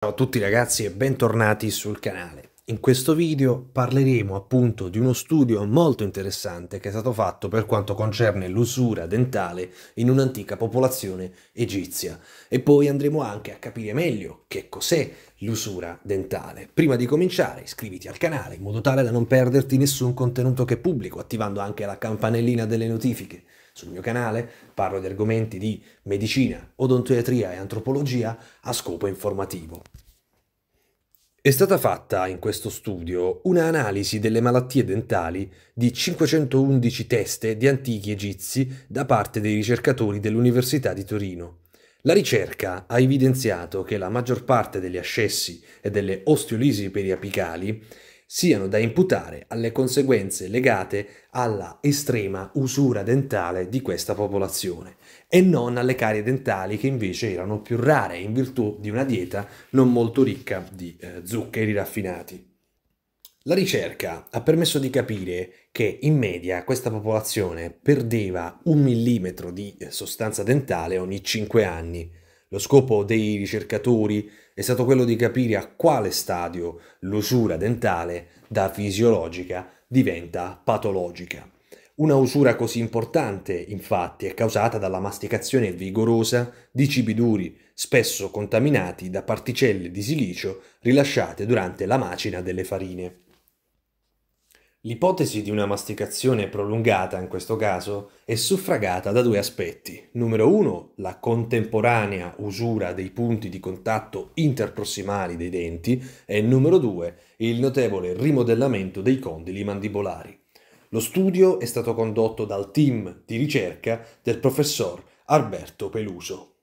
Ciao a tutti ragazzi e bentornati sul canale. In questo video parleremo appunto di uno studio molto interessante che è stato fatto per quanto concerne l'usura dentale in un'antica popolazione egizia e poi andremo anche a capire meglio che cos'è l'usura dentale. Prima di cominciare iscriviti al canale in modo tale da non perderti nessun contenuto che pubblico attivando anche la campanellina delle notifiche. Sul mio canale parlo di argomenti di medicina, odontoiatria e antropologia a scopo informativo. È stata fatta in questo studio un'analisi delle malattie dentali di 511 teste di antichi egizi da parte dei ricercatori dell'Università di Torino. La ricerca ha evidenziato che la maggior parte degli ascessi e delle osteolisi periapicali siano da imputare alle conseguenze legate alla estrema usura dentale di questa popolazione e non alle carie dentali che invece erano più rare in virtù di una dieta non molto ricca di eh, zuccheri raffinati. La ricerca ha permesso di capire che in media questa popolazione perdeva un millimetro di eh, sostanza dentale ogni 5 anni, lo scopo dei ricercatori è stato quello di capire a quale stadio l'usura dentale da fisiologica diventa patologica. Una usura così importante, infatti, è causata dalla masticazione vigorosa di cibi duri, spesso contaminati da particelle di silicio rilasciate durante la macina delle farine. L'ipotesi di una masticazione prolungata, in questo caso, è suffragata da due aspetti. Numero uno, la contemporanea usura dei punti di contatto interprossimali dei denti e numero due, il notevole rimodellamento dei condili mandibolari. Lo studio è stato condotto dal team di ricerca del professor Alberto Peluso.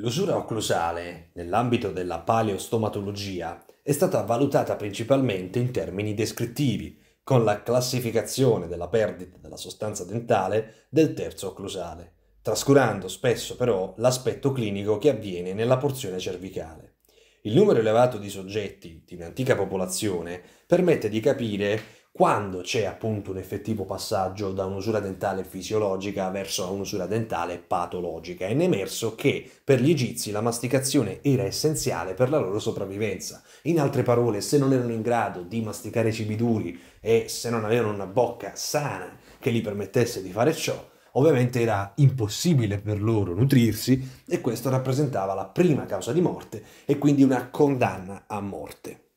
L'usura occlusale, nell'ambito della paleostomatologia, è stata valutata principalmente in termini descrittivi, con la classificazione della perdita della sostanza dentale del terzo occlusale, trascurando spesso però l'aspetto clinico che avviene nella porzione cervicale. Il numero elevato di soggetti di un'antica popolazione permette di capire quando c'è appunto un effettivo passaggio da un'usura dentale fisiologica verso un'usura dentale patologica. È emerso che per gli egizi la masticazione era essenziale per la loro sopravvivenza. In altre parole, se non erano in grado di masticare cibi duri e se non avevano una bocca sana che gli permettesse di fare ciò, Ovviamente era impossibile per loro nutrirsi e questo rappresentava la prima causa di morte e quindi una condanna a morte.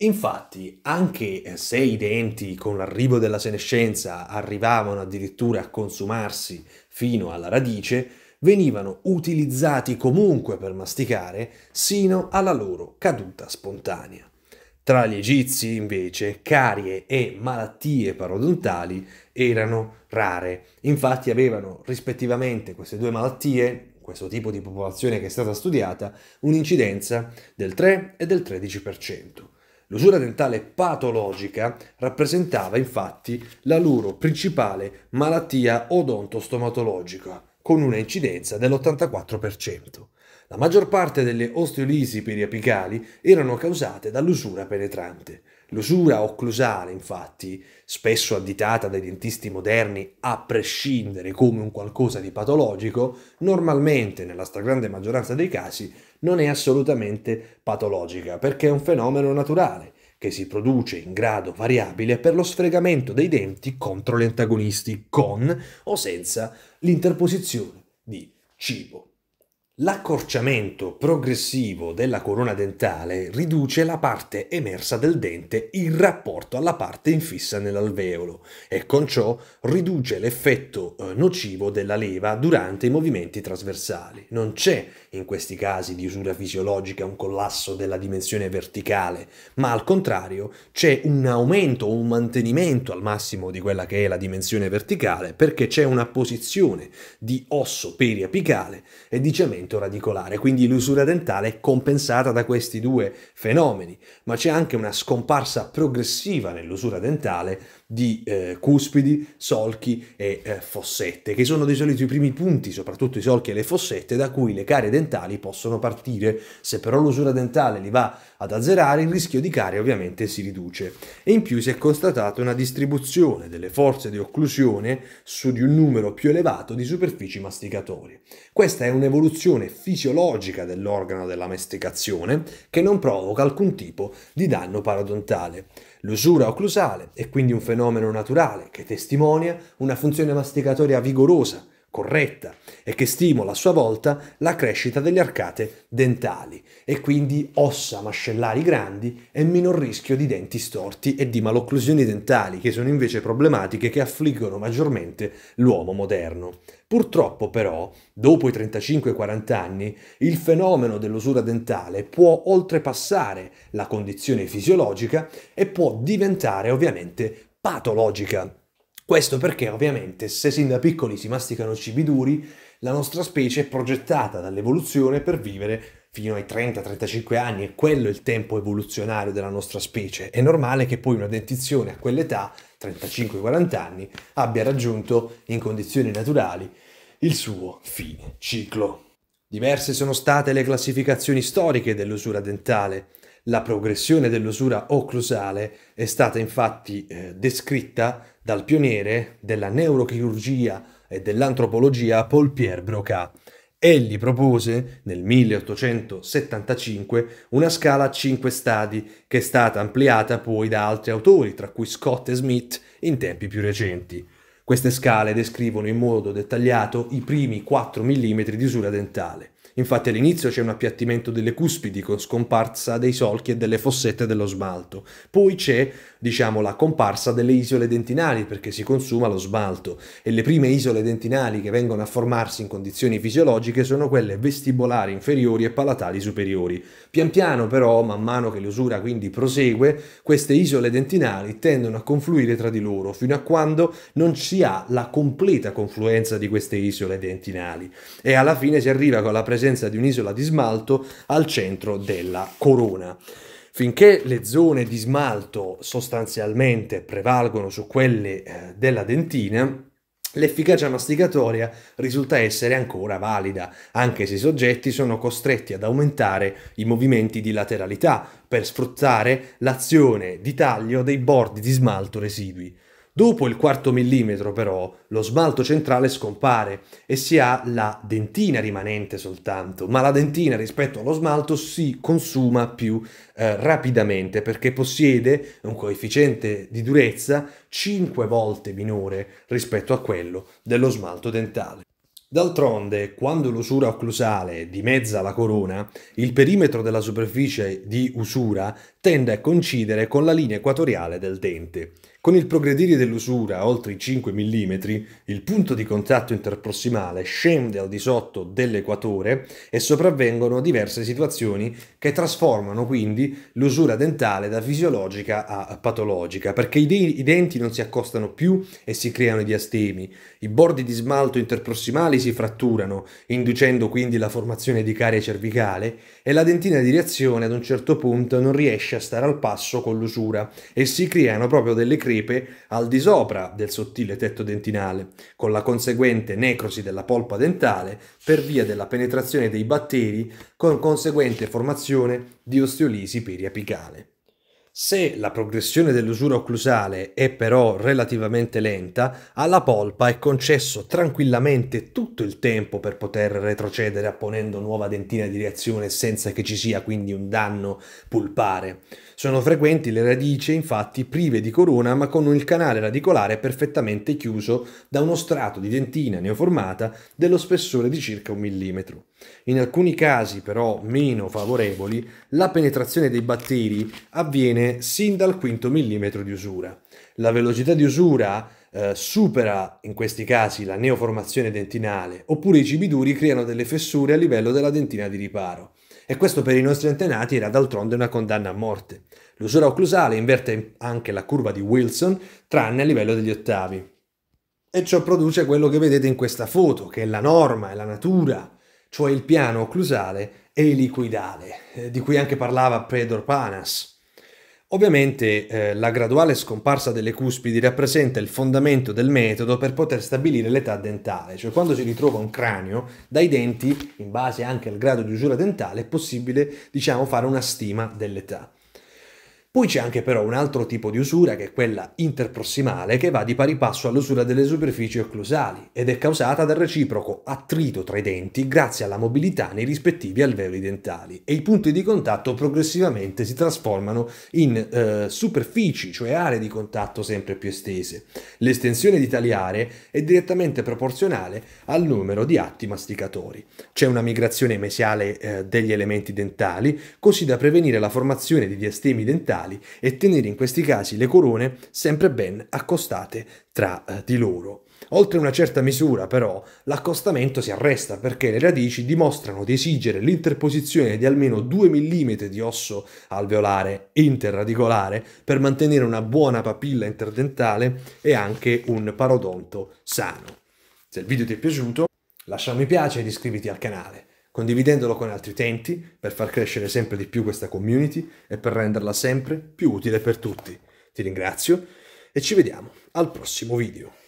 Infatti, anche eh, se i denti con l'arrivo della senescenza arrivavano addirittura a consumarsi fino alla radice, venivano utilizzati comunque per masticare sino alla loro caduta spontanea. Tra gli egizi, invece, carie e malattie parodontali erano rare. Infatti avevano rispettivamente queste due malattie, questo tipo di popolazione che è stata studiata, un'incidenza del 3 e del 13%. L'usura dentale patologica rappresentava infatti la loro principale malattia odontostomatologica, con una incidenza dell'84%. La maggior parte delle osteolisi periapicali erano causate dall'usura penetrante. L'usura occlusale, infatti, spesso additata dai dentisti moderni a prescindere come un qualcosa di patologico, normalmente, nella stragrande maggioranza dei casi, non è assolutamente patologica, perché è un fenomeno naturale che si produce in grado variabile per lo sfregamento dei denti contro gli antagonisti con o senza l'interposizione di cibo. L'accorciamento progressivo della corona dentale riduce la parte emersa del dente in rapporto alla parte infissa nell'alveolo e con ciò riduce l'effetto eh, nocivo della leva durante i movimenti trasversali. Non c'è in questi casi di usura fisiologica un collasso della dimensione verticale, ma al contrario c'è un aumento o un mantenimento al massimo di quella che è la dimensione verticale perché c'è una posizione di osso periapicale e di cemento aumento radicolare, quindi l'usura dentale è compensata da questi due fenomeni, ma c'è anche una scomparsa progressiva nell'usura dentale di eh, cuspidi, solchi e eh, fossette, che sono di solito i primi punti, soprattutto i solchi e le fossette, da cui le carie dentali possono partire. Se però l'usura dentale li va ad azzerare, il rischio di carie ovviamente si riduce. E in più si è constatata una distribuzione delle forze di occlusione su di un numero più elevato di superfici masticatorie. Questa è un'evoluzione fisiologica dell'organo della masticazione che non provoca alcun tipo di danno parodontale. L'usura occlusale è quindi un fenomeno naturale che testimonia una funzione masticatoria vigorosa corretta e che stimola a sua volta la crescita delle arcate dentali e quindi ossa mascellari grandi e minor rischio di denti storti e di malocclusioni dentali che sono invece problematiche che affliggono maggiormente l'uomo moderno. Purtroppo però, dopo i 35-40 anni, il fenomeno dell'usura dentale può oltrepassare la condizione fisiologica e può diventare ovviamente patologica. Questo perché ovviamente se sin da piccoli si masticano cibi duri, la nostra specie è progettata dall'evoluzione per vivere fino ai 30-35 anni e quello è il tempo evoluzionario della nostra specie. È normale che poi una dentizione a quell'età, 35-40 anni, abbia raggiunto in condizioni naturali il suo fine ciclo. Diverse sono state le classificazioni storiche dell'usura dentale. La progressione dell'usura occlusale è stata infatti eh, descritta dal pioniere della neurochirurgia e dell'antropologia Paul Pierre Broca. Egli propose nel 1875 una scala a 5 stadi, che è stata ampliata poi da altri autori, tra cui Scott e Smith, in tempi più recenti. Queste scale descrivono in modo dettagliato i primi 4 mm di usura dentale. Infatti all'inizio c'è un appiattimento delle cuspidi con scomparsa dei solchi e delle fossette dello smalto. Poi c'è, diciamo, la comparsa delle isole dentinali perché si consuma lo smalto e le prime isole dentinali che vengono a formarsi in condizioni fisiologiche sono quelle vestibolari inferiori e palatali superiori. Pian piano però, man mano che l'usura quindi prosegue, queste isole dentinali tendono a confluire tra di loro fino a quando non si ha la completa confluenza di queste isole dentinali e alla fine si arriva con la presenza presenza di un'isola di smalto al centro della corona. Finché le zone di smalto sostanzialmente prevalgono su quelle eh, della dentina, L'efficacia masticatoria risulta essere ancora valida, anche se i soggetti sono costretti ad aumentare i movimenti di lateralità per sfruttare l'azione di taglio dei bordi di smalto residui. Dopo il quarto millimetro però lo smalto centrale scompare e si ha la dentina rimanente soltanto, ma la dentina rispetto allo smalto si consuma più eh, rapidamente perché possiede un coefficiente di durezza 5 volte minore rispetto a quello dello smalto dentale. D'altronde, quando l'usura occlusale dimezza la corona, il perimetro della superficie di usura tende a coincidere con la linea equatoriale del dente. Con il progredire dell'usura oltre i 5 mm, il punto di contatto interprossimale scende al di sotto dell'equatore e sopravvengono diverse situazioni che trasformano quindi l'usura dentale da fisiologica a patologica, perché i, denti non si accostano più e si creano i diastemi, i bordi di smalto interprossimali si fratturano, inducendo quindi la formazione di carie cervicale e la dentina di reazione ad un certo punto non riesce a a stare al passo con l'usura e si creano proprio delle crepe al di sopra del sottile tetto dentinale, con la conseguente necrosi della polpa dentale per via della penetrazione dei batteri con conseguente formazione di osteolisi periapicale. Se la progressione dell'usura occlusale è però relativamente lenta, alla polpa è concesso tranquillamente tutto il tempo per poter retrocedere apponendo nuova dentina di reazione senza che ci sia quindi un danno pulpare. Sono frequenti le radici infatti prive di corona ma con il canale radicolare perfettamente chiuso da uno strato di dentina neoformata dello spessore di circa un millimetro. In alcuni casi però meno favorevoli la penetrazione dei batteri avviene sin dal quinto millimetro di usura. La velocità di usura eh, supera in questi casi la neoformazione dentinale oppure i cibi duri creano delle fessure a livello della dentina di riparo e questo per i nostri antenati era d'altronde una condanna a morte. L'usura occlusale inverte anche la curva di Wilson, tranne a livello degli ottavi. E ciò produce quello che vedete in questa foto, che è la norma, è la natura, cioè il piano occlusale e liquidale, eh, di cui anche parlava Pedro Panas. Ovviamente eh, la graduale scomparsa delle cuspidi rappresenta il fondamento del metodo per poter stabilire l'età dentale, cioè quando si ritrova un cranio, dai denti, in base anche al grado di usura dentale, è possibile diciamo, fare una stima dell'età. Poi c'è anche però un altro tipo di usura, che è quella interprossimale, che va di pari passo all'usura delle superfici occlusali ed è causata dal reciproco attrito tra i denti grazie alla mobilità nei rispettivi alveoli dentali e i punti di contatto progressivamente si trasformano in eh, superfici, cioè aree di contatto sempre più estese. L'estensione di tali aree è direttamente proporzionale al numero di atti masticatori. C'è una migrazione mesiale eh, degli elementi dentali, così da prevenire la formazione di diastemi dentali verticali e tenere in questi casi le corone sempre ben accostate tra eh, di loro. Oltre una certa misura, però, l'accostamento si arresta perché le radici dimostrano di esigere l'interposizione di almeno 2 mm di osso alveolare interradicolare per mantenere una buona papilla interdentale e anche un parodonto sano. Se il video ti è piaciuto, lascia un mi piace ed iscriviti al canale condividendolo con altri utenti per far crescere sempre di più questa community e per renderla sempre più utile per tutti. Ti ringrazio e ci vediamo al prossimo video.